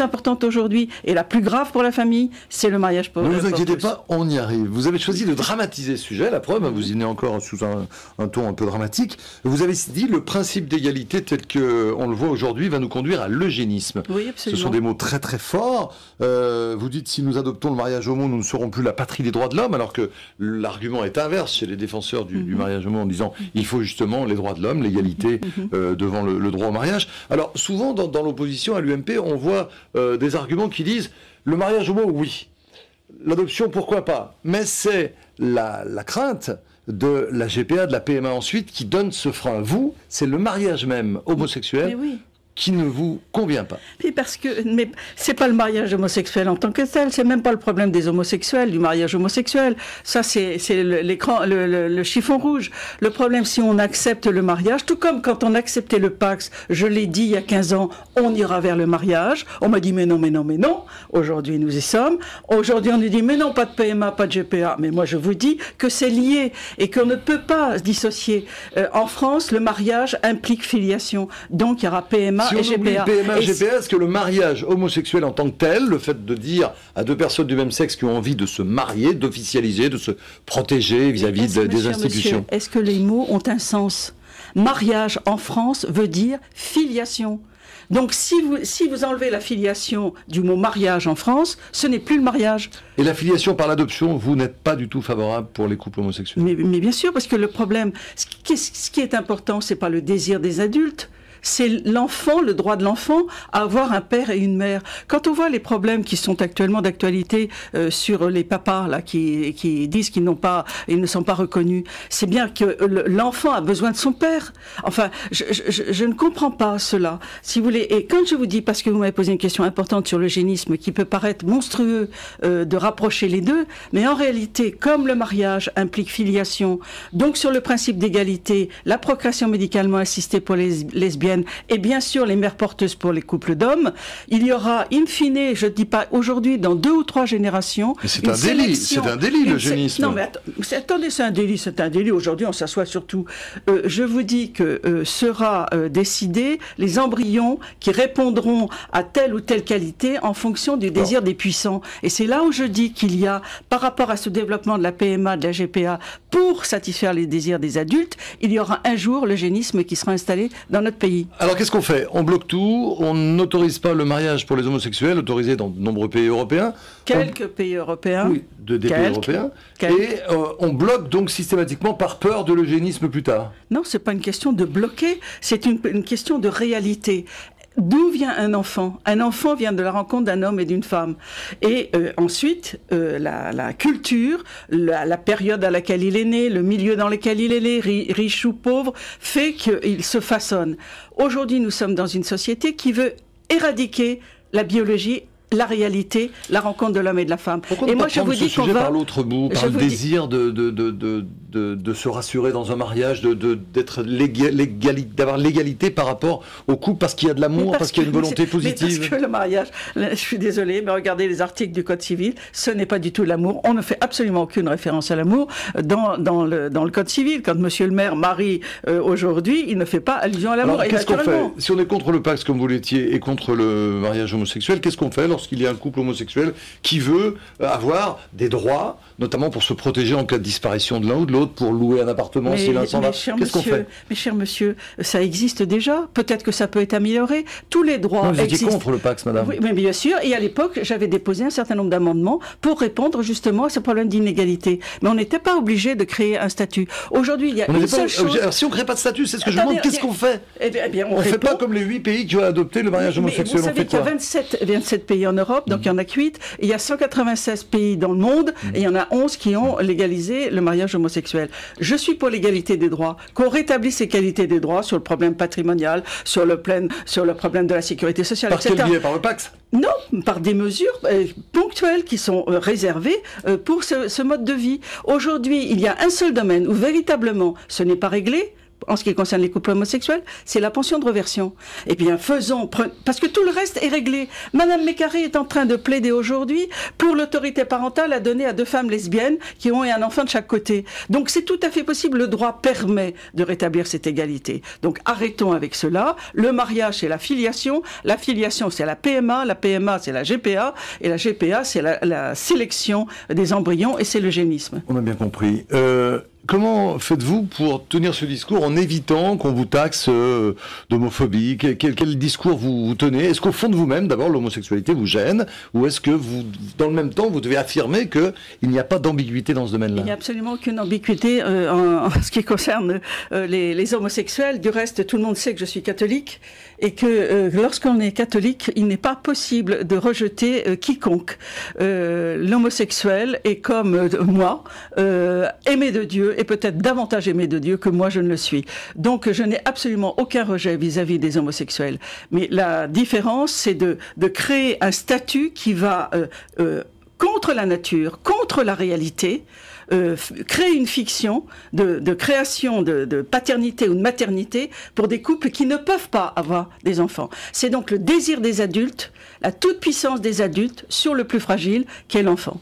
importante aujourd'hui et la plus grave pour la famille, c'est le mariage pauvre. Ne vous inquiétez pas, on y arrive. Vous avez choisi de dramatiser ce sujet, la preuve, hein, vous y venez encore sous un, ton un peu dramatique. Vous avez dit le principe d'égalité tel que on le voit aujourd'hui va nous conduire à l'eugénisme. Ce sont des mots très très forts. Euh, vous dites si nous adoptons le mariage au monde, nous ne serons plus la patrie des droits de l'homme, alors que l'argument est inverse chez les défenseurs du, mhm. mariage au monde en disant il faut justement les droits de l'homme, l'égalité mhm. euh, devant le, droit au mariage. Alors souvent dans l'opposition à l'UMP, on voit euh, des arguments qui disent le mariage homo, oui. L'adoption, pourquoi pas Mais c'est la, crainte de la GPA, de la PMA ensuite, qui donne ce frein. Vous, c'est le mariage même homosexuel oui qui ne vous convient pas. Mais parce que, mais c'est pas le mariage homosexuel en tant que tel, c'est même pas le problème des homosexuels, du mariage homosexuel. Ça, c'est l'écran, le, chiffon rouge. Le problème, si on accepte le mariage, tout comme quand on acceptait le Pax, je l'ai dit il y a 15 ans, on ira vers le mariage. On m'a dit, mais non, mais non, mais non. Aujourd'hui, nous y sommes. Aujourd'hui, on nous dit, mais non, pas de PMA, pas de GPA. Mais moi, je vous dis que c'est lié et qu'on ne peut pas se dissocier. Euh, en France, le mariage implique filiation. Donc, il y aura PMA si on et PMA et est-ce que le mariage homosexuel en tant que tel, le fait de dire à deux personnes du même sexe qui ont envie de se marier, d'officialiser, de se protéger vis-à-vis des institutions Est-ce que les mots ont un sens Mariage en France veut dire filiation. Donc si vous, enlevez la filiation du mot mariage en France, ce n'est plus le mariage. Et la filiation par l'adoption, vous n'êtes pas du tout favorable pour les couples homosexuels mais, bien sûr, parce que le problème, ce qui est, ce qui est important, ce n'est pas le désir des adultes, c'est l'enfant, le droit de l'enfant à avoir un père et une mère. Quand on voit les problèmes qui sont actuellement d'actualité euh, sur les papas là qui, disent qu'ils n'ont pas, ils ne sont pas reconnus, c'est bien que l'enfant a besoin de son père. Enfin, je, ne comprends pas cela. Si vous voulez, et quand je vous dis parce que vous m'avez posé une question importante sur l'eugénisme qui peut paraître monstrueux euh, de rapprocher les deux, mais en réalité, comme le mariage implique filiation, donc sur le principe d'égalité, la procréation médicalement assistée pour les lesbiennes et bien sûr les mères porteuses pour les couples d'hommes. Il y aura, in fine, je ne dis pas aujourd'hui, dans deux ou trois générations. C'est un, délit, c'est un délit le génisme. Non mais attendez, c'est un délit, c'est un délit. Aujourd'hui, on s'assoit surtout. Euh, je vous dis que euh, sera euh, décidé les embryons qui répondront à telle ou telle qualité en fonction du désir des puissants. Et c'est là où je dis qu'il y a, par rapport à ce développement de la PMA, de la GPA, pour satisfaire les désirs des adultes, il y aura un jour le génisme qui sera installé dans notre pays. Alors qu'est-ce qu'on fait On bloque tout, on n'autorise pas le mariage pour les homosexuels, autorisé dans de nombreux pays européens. Quelques pays européens Oui, de, pays européens. Et euh, on bloque donc systématiquement par peur de l'eugénisme plus tard. Non, n'est pas une question de bloquer, c'est une question de réalité. D'où vient un enfant Un enfant vient de la rencontre d'un homme et d'une femme. Et euh, ensuite, euh, la, culture, la, période à laquelle il est né, le milieu dans lequel il est né, riche ou pauvre, fait qu'il se façonne. Aujourd'hui, nous sommes dans une société qui veut éradiquer la biologie la réalité, la rencontre de l'homme et de la femme. et moi, je vous dis qu'on va. par l'autre bout, par le désir de, de de, se rassurer dans un mariage, de, d'être d'avoir l'égalité par rapport au couple parce qu'il y a de l'amour, parce, qu'il y a une volonté positive. parce que le mariage, je suis désolée, mais regardez les articles du Code civil, ce n'est pas du tout l'amour. On ne fait absolument aucune référence à l'amour dans, le, dans le Code civil. Quand Monsieur le maire marie euh, aujourd'hui, il ne fait pas allusion à l'amour. qu'est-ce qu'on fait Si on est contre le Pax, comme vous l'étiez, et contre le mariage homosexuel, qu'est-ce qu'on fait lorsqu'il y a un couple homosexuel qui veut avoir des droits, notamment pour se protéger en cas de disparition de l'un ou de l'autre pour louer un appartement si l'un va. Qu'est-ce Mais cher monsieur, ça existe déjà. Peut-être que ça peut être amélioré. Tous les droits vous Étiez contre le Pax, madame. Oui, bien sûr. Et à l'époque, j'avais déposé un certain nombre d'amendements pour répondre justement à ce problème d'inégalité. Mais on n'était pas obligé de créer un statut. Aujourd'hui, il y a si on ne crée pas de statut, c'est ce que je demande. Qu'est-ce qu'on fait eh eh On ne fait pas comme les huit pays qui ont adopté le mariage homosexuel. Vous savez qu'il y a 27, 27 pays en Europe, donc mhm. il y en a 8. Il y a 196 pays dans le monde mhm. et il y en a 11 qui ont mhm. légalisé le mariage homosexuel. Je suis pour l'égalité des droits, qu'on rétablisse l'égalité des droits sur le problème patrimonial, sur le, plein, sur le problème de la sécurité sociale, par etc. par le Pax non, par des mesures euh, ponctuelles qui sont euh, réservées euh, pour ce, mode de vie. Aujourd'hui, il y a un seul domaine où véritablement ce n'est pas réglé, en ce qui concerne les couples homosexuels, c'est la pension de reversion. Eh bien, faisons, parce que tout le reste est réglé. Madame Mécaré est en train de plaider aujourd'hui pour l'autorité parentale à donner à deux femmes lesbiennes qui ont un enfant de chaque côté. Donc, c'est tout à fait possible. Le droit permet de rétablir cette égalité. Donc, arrêtons avec cela. Le mariage, c'est la filiation. La filiation, c'est la PMA. La PMA, c'est la GPA. Et la GPA, c'est la, sélection des embryons et c'est le génisme. On a bien compris. Euh, Comment faites-vous pour tenir ce discours en évitant qu'on vous taxe euh, d'homophobie quel, discours vous, tenez Est-ce qu'au fond de vous-même, d'abord, l'homosexualité vous gêne Ou est-ce que, vous, dans le même temps, vous devez affirmer qu'il n'y a pas d'ambiguïté dans ce domaine-là Il n'y a absolument aucune ambiguïté euh, en, ce qui concerne euh, les, les, homosexuels. Du reste, tout le monde sait que je suis catholique et que lorsqu'on est catholique, il n'est pas possible de rejeter quiconque. L'homosexuel est comme moi, aimé de Dieu et peut-être davantage aimé de Dieu que moi je ne le suis. Donc je n'ai absolument aucun rejet vis-à-vis des homosexuels. Mais la différence, c'est de, créer un statut qui va euh, euh, contre la nature, contre la réalité, euh, créer une fiction de, création de, de, paternité ou de maternité pour des couples qui ne peuvent pas avoir des enfants. C'est donc le désir des adultes, la toute-puissance des adultes sur le plus fragile qu'est l'enfant.